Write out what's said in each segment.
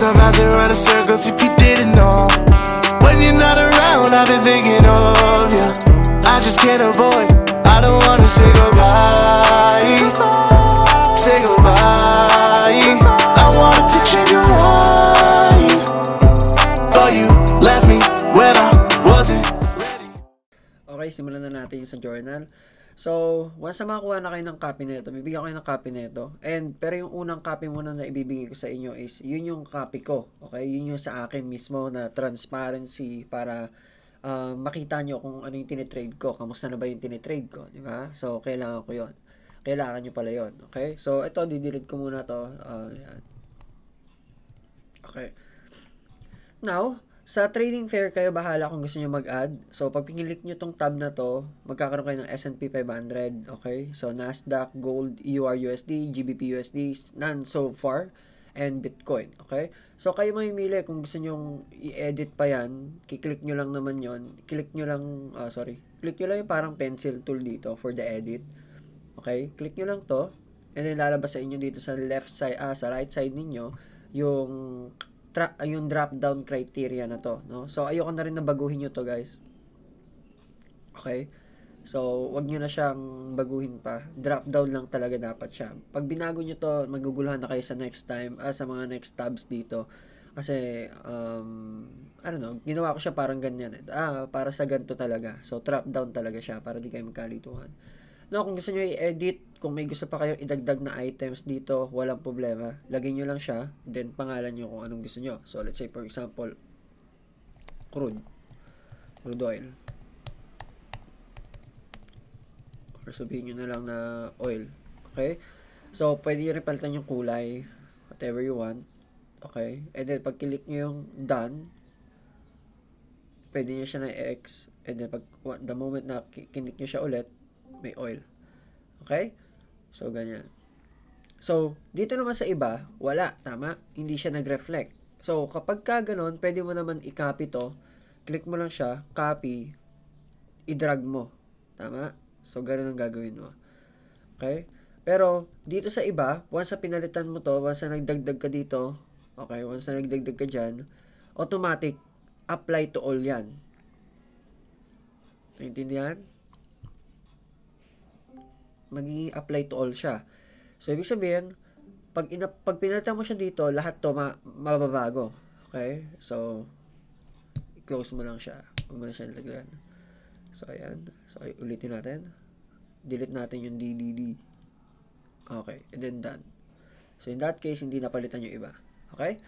sometimes I run in circles if you didn't know When you're not around, I've been thinking of you I just can't avoid, I don't wanna say goodbye Say goodbye I wanted to change your life But you left me when I wasn't ready Okay, simulan na natin yung sa journal So, once na makakuha na kayo ng copy nito, bibigyan ko kayo ng copy nito. And, pero yung unang copy muna na ibibigay ko sa inyo is, yun yung copy ko. Okay? Yun yung sa akin mismo na transparency para uh, makita nyo kung ano yung tinitrade ko. Kamusta na ba yung tinitrade ko? Di ba? So, kailangan ko yon Kailangan nyo pala yon Okay? So, ito, didelete ko muna to. Uh, yan. Okay. Now, sa trading fair, kayo bahala kung gusto niyo mag-add. So, pag pinilik niyo tong tab na to, magkakaroon kayo ng S&P 500, okay? So, Nasdaq, Gold, EURUSD, USD, GBP USD, none so far, and Bitcoin, okay? So, kayo mamimili kung gusto niyo i-edit pa yan, kiklik niyo lang naman yon click niyo lang, uh, sorry, click niyo lang yung parang pencil tool dito for the edit, okay? Click niyo lang to, and then lalabas sa inyo dito sa left side, ah, sa right side ninyo, yung tra- yung drop down criteria na to, no? So ayoko na rin na baguhin niyo to, guys. Okay? So, wag niyo na siyang baguhin pa. Drop down lang talaga dapat siya. Pag binago niyo to, maguguluhan na kayo sa next time, ah, sa mga next tabs dito. Kasi, um, I don't know, ginawa ko siya parang ganyan. Eh. Ah, para sa ganito talaga. So, drop down talaga siya para di kayo magkalituhan. Now, kung gusto nyo i-edit, kung may gusto pa kayong idagdag na items dito, walang problema. Lagay nyo lang siya, then pangalan nyo kung anong gusto nyo. So, let's say for example, crude. Crude oil. Or sabihin nyo na lang na oil. Okay? So, pwede nyo rin palitan yung kulay. Whatever you want. Okay? And then, pag click nyo yung done, pwede nyo siya na i-X. And then, pag, the moment na kinik nyo siya ulit, may oil. Okay? So, ganyan. So, dito naman sa iba, wala. Tama? Hindi siya nag-reflect. So, kapag ka ganun, pwede mo naman i-copy to. Click mo lang siya, copy, i-drag mo. Tama? So, ganun ang gagawin mo. Okay? Pero, dito sa iba, once pinalitan mo to, once nagdagdag ka dito, okay, once na nagdagdag ka dyan, automatic, apply to all yan. Naintindihan? nag apply to all siya. So, ibig sabihin, pag, ina, pag pinalitan mo siya dito, lahat to ma, mababago. Okay? So, close mo lang siya. Huwag mo na siya nilagyan. So, ayan. So, ay ulitin natin. Delete natin yung DDD. Okay. And then done. So, in that case, hindi napalitan yung iba. Okay?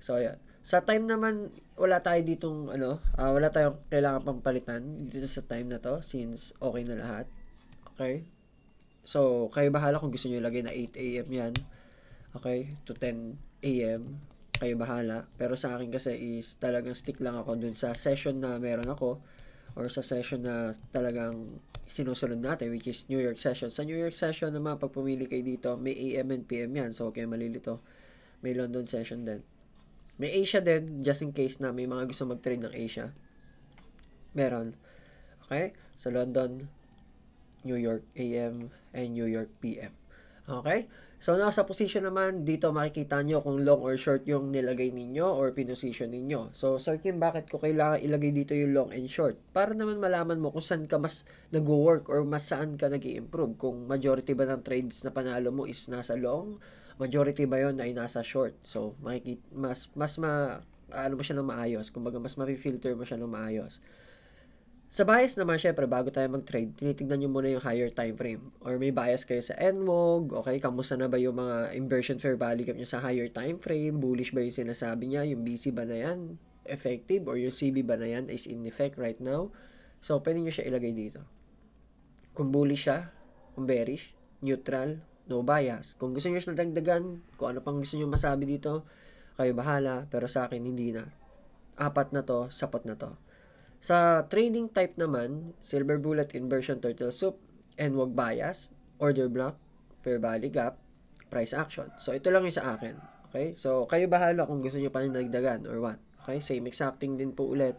So, ayan. Sa time naman, wala tayo ditong, ano, uh, wala tayong kailangan pang palitan dito sa time na to since okay na lahat. Okay? So, kayo bahala kung gusto niyo ilagay na 8 AM yan. Okay? To 10 AM. Kayo bahala. Pero sa akin kasi is talagang stick lang ako dun sa session na meron ako or sa session na talagang sinusunod natin which is New York session. Sa New York session naman pag pumili kayo dito, may AM and PM yan. So, okay malilito. May London session din. May Asia din just in case na may mga gusto mag-trade ng Asia. Meron. Okay? Sa London, New York AM, and New York PM. Okay? So now sa position naman, dito makikita nyo kung long or short yung nilagay ninyo or pinosition ninyo. So sir Kim, bakit ko kailangan ilagay dito yung long and short? Para naman malaman mo kung saan ka mas nag-work or mas saan ka nag improve Kung majority ba ng trades na panalo mo is nasa long, majority ba yon ay nasa short. So makikita, mas, mas ma, ano mo siya ng maayos. Kumbaga mas ma-filter mo siya ng maayos. Sa bias naman, syempre, bago tayo mag-trade, tinitignan nyo muna yung higher time frame. Or may bias kayo sa NMOG, okay, kamusta na ba yung mga inversion fair value gap nyo sa higher time frame, bullish ba yung sinasabi niya, yung BC ba na yan, effective, or yung CB ba na yan is in effect right now. So, pwede nyo siya ilagay dito. Kung bullish siya, kung bearish, neutral, no bias. Kung gusto nyo siya dagdagan, kung ano pang gusto nyo masabi dito, kayo bahala, pero sa akin, hindi na. Apat na to, sapat na to. Sa trading type naman, silver bullet inversion turtle soup, and wag bias, order block, fair value gap, price action. So, ito lang yung sa akin. Okay? So, kayo bahala kung gusto niyo pa nagdagan or what. Okay? Same exacting din po ulit.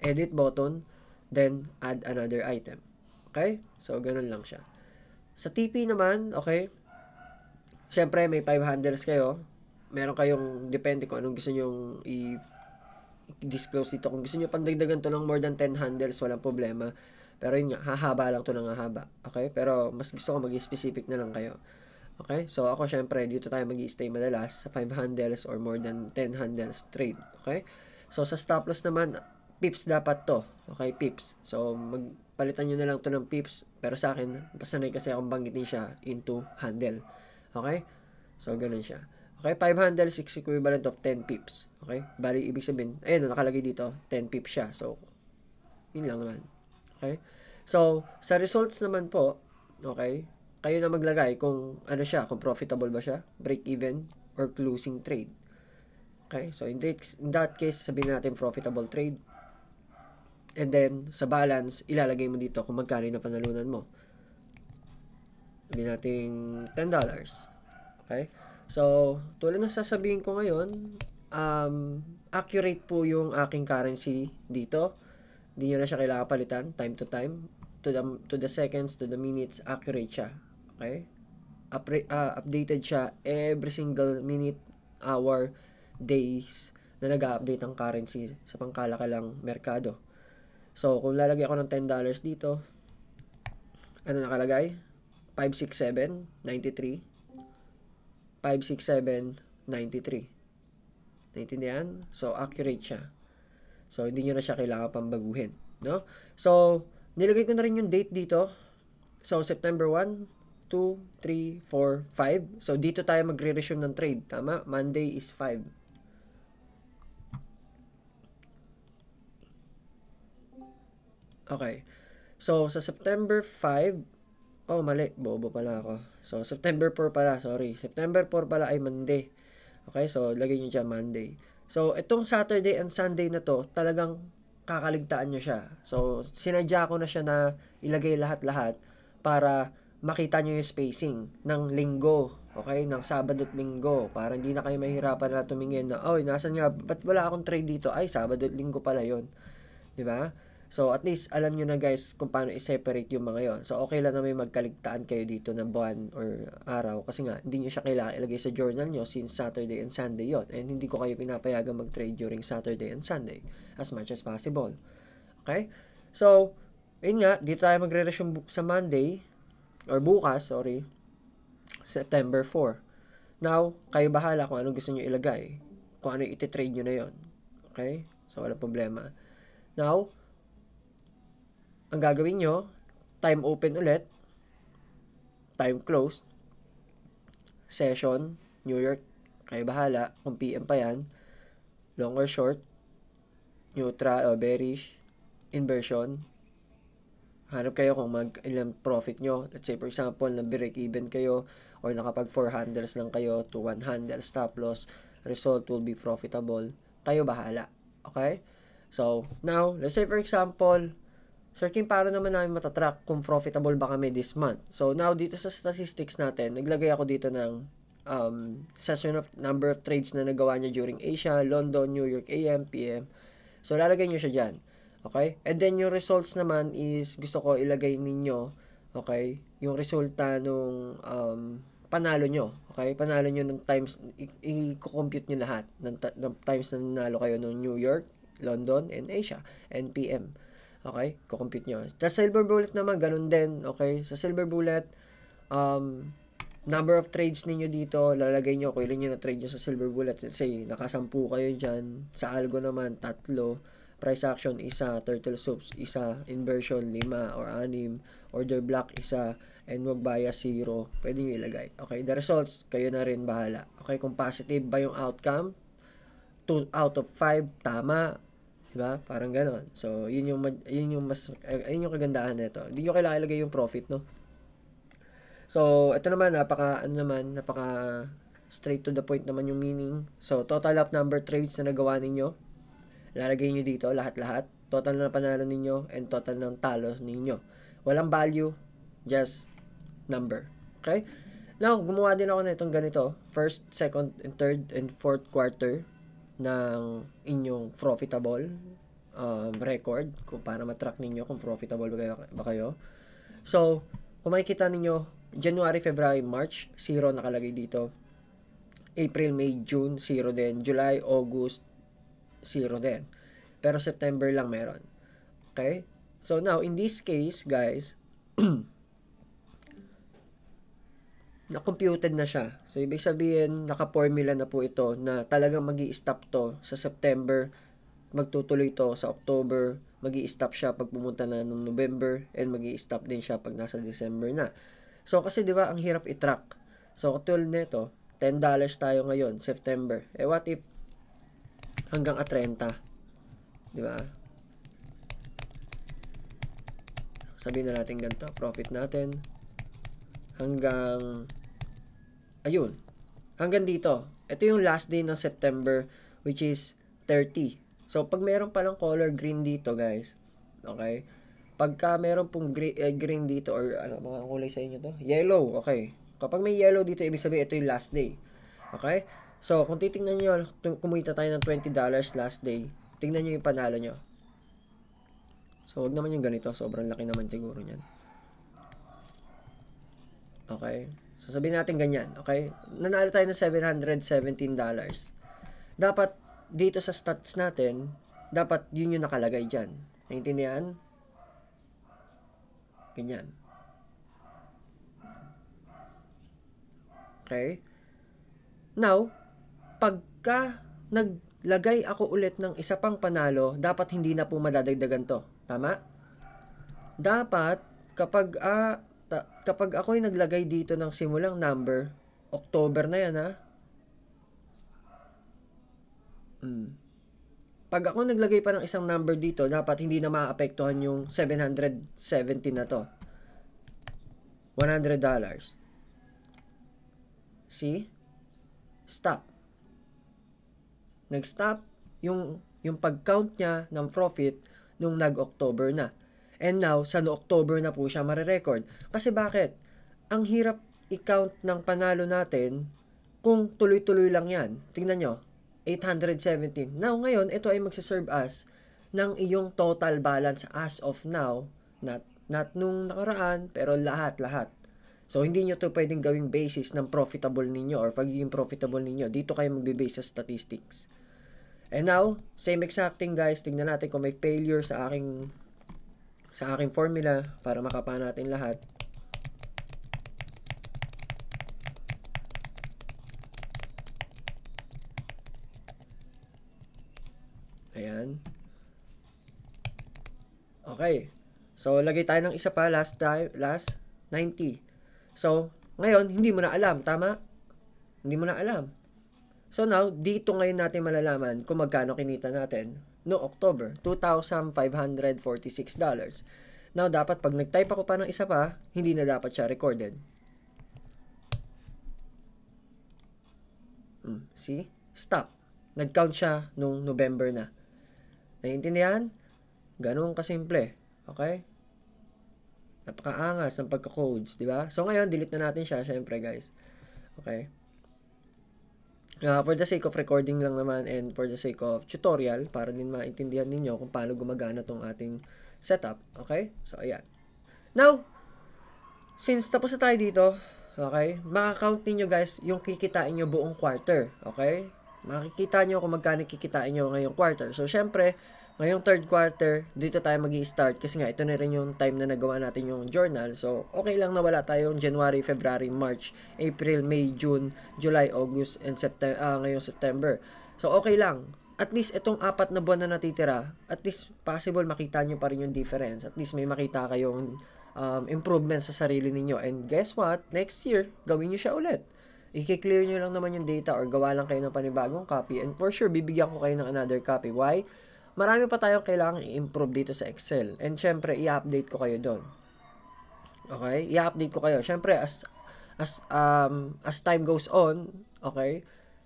Edit button, then add another item. Okay? So, ganun lang siya. Sa TP naman, okay, syempre may 5 handles kayo. Meron kayong, depende kung anong gusto niyo i- disclose dito. Kung gusto niyo pandagdagan to ng more than 10 handles, walang problema. Pero yun nga, hahaba lang to ng hahaba. Okay? Pero mas gusto ko mag-specific na lang kayo. Okay? So ako syempre, dito tayo mag stay madalas sa 5 handles or more than 10 handles trade. Okay? So sa stop loss naman, pips dapat to. Okay, pips. So magpalitan nyo na lang to ng pips. Pero sa akin, basta pasanay kasi akong banggitin siya into handle. Okay? So ganun siya. Okay, 5 handles is equivalent of 10 pips. Okay? Bali, ibig sabihin, ayun, nakalagay dito, 10 pips siya. So, yun lang naman. Okay? So, sa results naman po, okay, kayo na maglagay kung ano siya, kung profitable ba siya, break-even, or closing trade. Okay? So, in, this, in that case, sabihin natin profitable trade. And then, sa balance, ilalagay mo dito kung magkano na panalunan mo. Sabihin natin $10. Okay? So, tulad na sasabihin ko ngayon, um, accurate po yung aking currency dito. Hindi nyo na siya kailangan palitan time to time. To the, to the seconds, to the minutes, accurate siya. Okay? Up, uh, updated siya every single minute, hour, days na nag-update ang currency sa pangkalakalang merkado. So, kung lalagay ako ng $10 dito, ano nakalagay? 567, 93, 567, 93. Naintindihan? So, accurate siya. So, hindi nyo na siya kailangan pang baguhin. No? So, nilagay ko na rin yung date dito. So, September 1, 2, 3, 4, 5. So, dito tayo magre-resume ng trade. Tama? Monday is 5. Okay. So, sa September 5, Oh, mali. Bobo pala ako. So, September 4 pala. Sorry. September 4 pala ay Monday. Okay? So, lagay nyo dyan Monday. So, itong Saturday and Sunday na to, talagang kakaligtaan nyo siya. So, sinadya ko na siya na ilagay lahat-lahat para makita nyo yung spacing ng linggo. Okay? Ng Sabado at Linggo. Para hindi na kayo mahirapan na tumingin na, oy, nasan nga? Ba't wala akong trade dito? Ay, Sabado at Linggo pala yon 'Di ba? So, at least, alam nyo na guys kung paano i-separate yung mga yon. So, okay lang na may magkaligtaan kayo dito ng buwan or araw kasi nga, hindi nyo siya kailangan ilagay sa journal nyo since Saturday and Sunday yon. And hindi ko kayo pinapayagang mag-trade during Saturday and Sunday as much as possible. Okay? So, yun nga, dito tayo magre-resume sa Monday or bukas, sorry, September 4. Now, kayo bahala kung ano gusto nyo ilagay. Kung ano iti-trade nyo na yon. Okay? So, walang problema. Now, ang gagawin nyo, time open ulit, time close, session, New York, kayo bahala, kung PM pa yan, long or short, neutral or bearish, inversion, hanap kayo kung mag ilang profit nyo. Let's say for example, nag-break even kayo or nakapag 4 handles lang kayo to 1 handle stop loss, result will be profitable. Kayo bahala. Okay? So, now, let's say for example, Sir Kim, paano naman namin matatrack kung profitable ba kami this month? So, now dito sa statistics natin, naglagay ako dito ng um, session of number of trades na nagawa niya during Asia, London, New York, AM, PM. So, lalagay niyo siya dyan. Okay? And then, yung results naman is, gusto ko ilagay ninyo, okay, yung resulta nung um, panalo nyo. Okay? Panalo nyo ng times, i-compute nyo lahat ng, ng times na nanalo kayo nung New York, London, and Asia, and PM. Okay? Kukompute nyo. Sa silver bullet naman, ganun din. Okay? Sa silver bullet, um, number of trades ninyo dito, lalagay nyo kung ilan na-trade nyo sa silver bullet. Let's say, nakasampu kayo dyan. Sa algo naman, tatlo. Price action, isa. Turtle soups, isa. Inversion, lima or anim. Order block, isa. And wag bias, zero. Pwede nyo ilagay. Okay? The results, kayo na rin bahala. Okay? Kung positive ba yung outcome, 2 out of 5, tama 'di ba? Parang ganoon. So, yun yung yun yung mas eh, yun yung kagandahan nito. Hindi niyo kailangan ilagay yung profit, no? So, ito naman napaka ano naman, napaka straight to the point naman yung meaning. So, total up number trades na nagawa ninyo. Lalagay niyo dito lahat-lahat. Total na panalo ninyo and total ng talo ninyo. Walang value, just number. Okay? Now, gumawa din ako na itong ganito. First, second, and third, and fourth quarter ng inyong profitable um, record kung para matrack ninyo kung profitable ba kayo, So, kung makikita ninyo, January, February, March, zero nakalagay dito. April, May, June, zero din. July, August, zero din. Pero September lang meron. Okay? So now, in this case, guys, na-computed na siya. So, ibig sabihin, naka-formula na po ito na talagang magi stop to sa September, magtutuloy to sa October, magi stop siya pag pumunta na ng November, and magi stop din siya pag nasa December na. So, kasi di ba, ang hirap i-track. So, katulad nito, $10 tayo ngayon, September. Eh, what if hanggang a 30? Di ba? Sabihin na natin ganito, profit natin, hanggang ayun hanggang dito ito yung last day ng September which is 30 so pag meron palang color green dito guys okay pagka meron pong gray, eh, green dito or ano mga kulay sa inyo to yellow okay kapag may yellow dito ibig sabihin ito yung last day okay so kung titingnan niyo kumita tayo ng $20 last day tingnan niyo yung panalo niyo so wag naman yung ganito sobrang laki naman siguro niyan Okay? So, sabihin natin ganyan. Okay? Nanalo tayo ng $717. Dapat, dito sa stats natin, dapat yun yung nakalagay dyan. Naintindihan? Ganyan. Okay? Now, pagka naglagay ako ulit ng isa pang panalo, dapat hindi na po madadagdagan to. Tama? Dapat, kapag uh, Ta- kapag ako'y naglagay dito ng simulang number, October na yan ha. Mm. Pag ako naglagay pa ng isang number dito, dapat hindi na maapektuhan yung 770 na to. $100. See? Stop. Nag-stop yung, yung pag-count niya ng profit nung nag-October na. And now, sa no October na po siya marerecord. Kasi bakit? Ang hirap i-count ng panalo natin kung tuloy-tuloy lang yan. Tingnan nyo, 817. Now, ngayon, ito ay magsiserve as ng iyong total balance as of now, not, not nung nakaraan, pero lahat-lahat. So, hindi nyo to pwedeng gawing basis ng profitable ninyo or pagiging profitable ninyo. Dito kayo magbe-base sa statistics. And now, same exacting guys, tingnan natin kung may failure sa aking sa aking formula para makapa natin lahat. Ayan. Okay. So, lagay tayo ng isa pa last time, last 90. So, ngayon, hindi mo na alam, tama? Hindi mo na alam. So now, dito ngayon natin malalaman kung magkano kinita natin no October, $2,546. Now, dapat pag nag-type ako pa ng isa pa, hindi na dapat siya recorded. Hmm, see? Stop. Nag-count siya nung November na. Naiintindihan? Ganun kasimple. Okay? Napakaangas ng pagka-codes, di ba? So, ngayon, delete na natin siya, syempre, guys. Okay? Uh, for the sake of recording lang naman and for the sake of tutorial para din maintindihan ninyo kung paano gumagana tong ating setup. Okay? So, ayan. Now, since tapos na tayo dito, okay, makakount ninyo guys yung kikitain nyo buong quarter. Okay? Makikita nyo kung magkano kikitain nyo ngayong quarter. So, syempre, Ngayong third quarter, dito tayo mag start kasi nga ito na rin yung time na nagawa natin yung journal. So, okay lang na wala tayong January, February, March, April, May, June, July, August, and September, uh, ah, ngayong September. So, okay lang. At least itong apat na buwan na natitira, at least possible makita nyo pa rin yung difference. At least may makita kayong um, improvement sa sarili ninyo. And guess what? Next year, gawin nyo siya ulit i-clear nyo lang naman yung data or gawa lang kayo ng panibagong copy and for sure, bibigyan ko kayo ng another copy. Why? marami pa tayong kailangang i-improve dito sa Excel. And syempre, i-update ko kayo doon. Okay? I-update ko kayo. Syempre, as as um as time goes on, okay?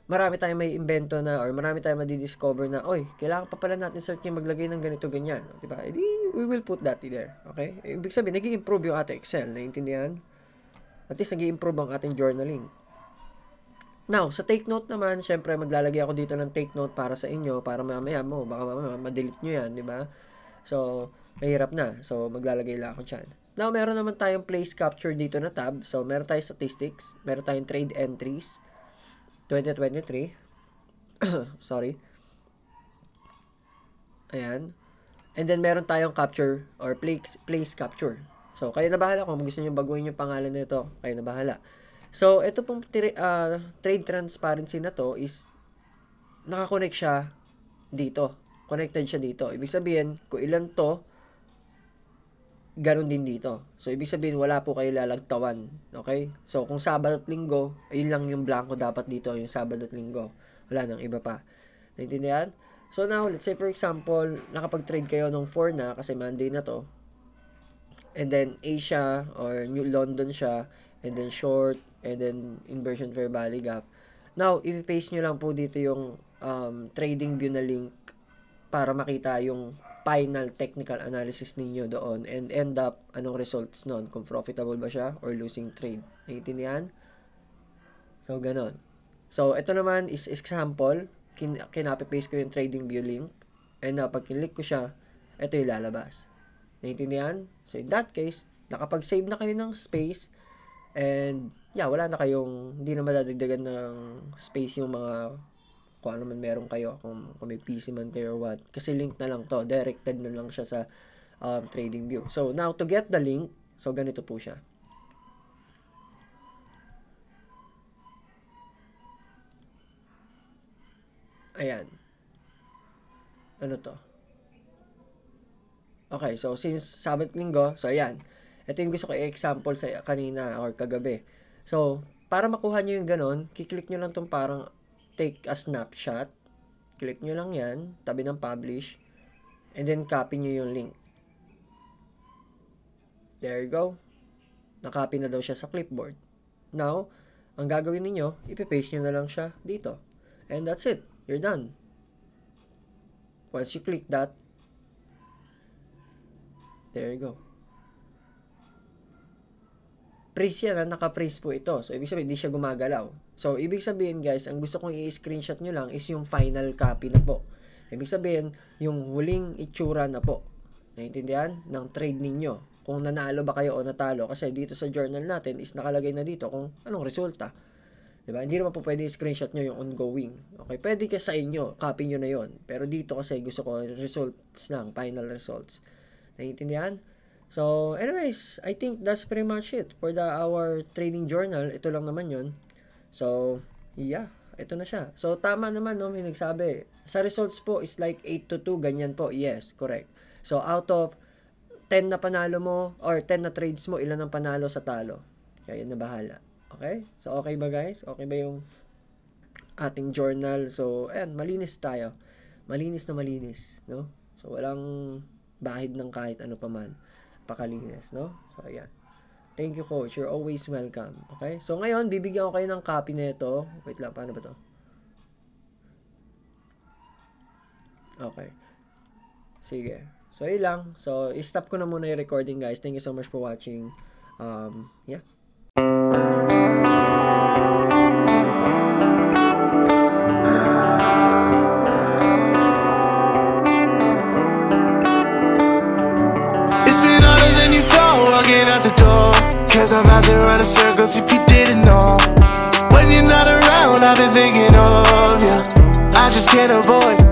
Marami tayong may invento na or marami tayong madi-discover na, oy, kailangan pa pala natin search yung maglagay ng ganito ganyan, diba? 'di ba? We will put that in there, okay? Ibig sabihin, nag iimprove yung ating Excel, naiintindihan? At least nag iimprove ang ating journaling. Now, sa take note naman, syempre maglalagay ako dito ng take note para sa inyo para mamaya mo, baka mamaya ma-delete nyo yan, di ba? So, mahirap na. So, maglalagay lang ako dyan. Now, meron naman tayong place capture dito na tab. So, meron tayong statistics, meron tayong trade entries, 2023. Sorry. Ayan. And then, meron tayong capture or place, place capture. So, kayo na bahala kung gusto nyo baguhin yung pangalan nito. Kayo na bahala. So, ito pong tra- uh, trade transparency na to is nakakonect siya dito. Connected siya dito. Ibig sabihin, kung ilan to, ganun din dito. So, ibig sabihin, wala po kayo lalagtawan. Okay? So, kung Sabado at Linggo, ayun lang yung blanco dapat dito, yung Sabado at Linggo. Wala nang iba pa. Naintindihan? So, now, let's say for example, nakapag-trade kayo nung 4 na, kasi Monday na to, and then Asia, or New London siya, and then short, and then inversion fair value gap. Now, i-paste nyo lang po dito yung um, trading view na link para makita yung final technical analysis ninyo doon and end up anong results noon kung profitable ba siya or losing trade. Naiintindihan? So, ganon. So, ito naman is example. Kin kinape ko yung trading view link and uh, pag kinlik ko siya, ito yung lalabas. Naiintindihan? So, in that case, nakapag-save na kayo ng space and yeah, wala na kayong, hindi na madadagdagan ng space yung mga kung ano man meron kayo, kung, kung may PC man kayo or what. Kasi link na lang to, directed na lang siya sa um, trading view. So, now to get the link, so ganito po siya. Ayan. Ano to? Okay, so since Sabbath Linggo, so ayan. Ito yung gusto ko i-example sa kanina or kagabi. So, para makuha nyo yung ganun, kiklik nyo lang tong parang take a snapshot. Click nyo lang yan, tabi ng publish. And then, copy nyo yung link. There you go. Nakopy na daw siya sa clipboard. Now, ang gagawin niyo, ipipaste nyo na lang siya dito. And that's it. You're done. Once you click that, there you go praise na naka-praise po ito. So, ibig sabihin, hindi siya gumagalaw. So, ibig sabihin guys, ang gusto kong i-screenshot nyo lang is yung final copy na po. Ibig sabihin, yung huling itsura na po. naiintindihan, Ng trade ninyo. Kung nanalo ba kayo o natalo. Kasi dito sa journal natin is nakalagay na dito kung anong resulta. Diba? Hindi naman po pwede screenshot nyo yung ongoing. Okay, pwede kasi sa inyo, copy nyo na yon Pero dito kasi gusto ko results lang, final results. Naiintindihan? So, anyways, I think that's pretty much it for the our trading journal. Ito lang naman yon So, yeah, ito na siya. So, tama naman, no, may nagsabi. Sa results po is like 8 to 2, ganyan po. Yes, correct. So, out of 10 na panalo mo or 10 na trades mo, ilan ang panalo sa talo? Kayo na bahala. Okay? So, okay ba guys? Okay ba yung ating journal? So, ayan, malinis tayo. Malinis na malinis, no? So, walang bahid ng kahit ano pa man napakalinis, no? So, ayan. Thank you, coach. You're always welcome. Okay? So, ngayon, bibigyan ko kayo ng copy na ito. Wait lang, paano ba to? Okay. Sige. So, ilang. So, i-stop ko na muna yung recording, guys. Thank you so much for watching. Um, yeah. I'm out run running circles if you didn't know When you're not around, I've been thinking of you I just can't avoid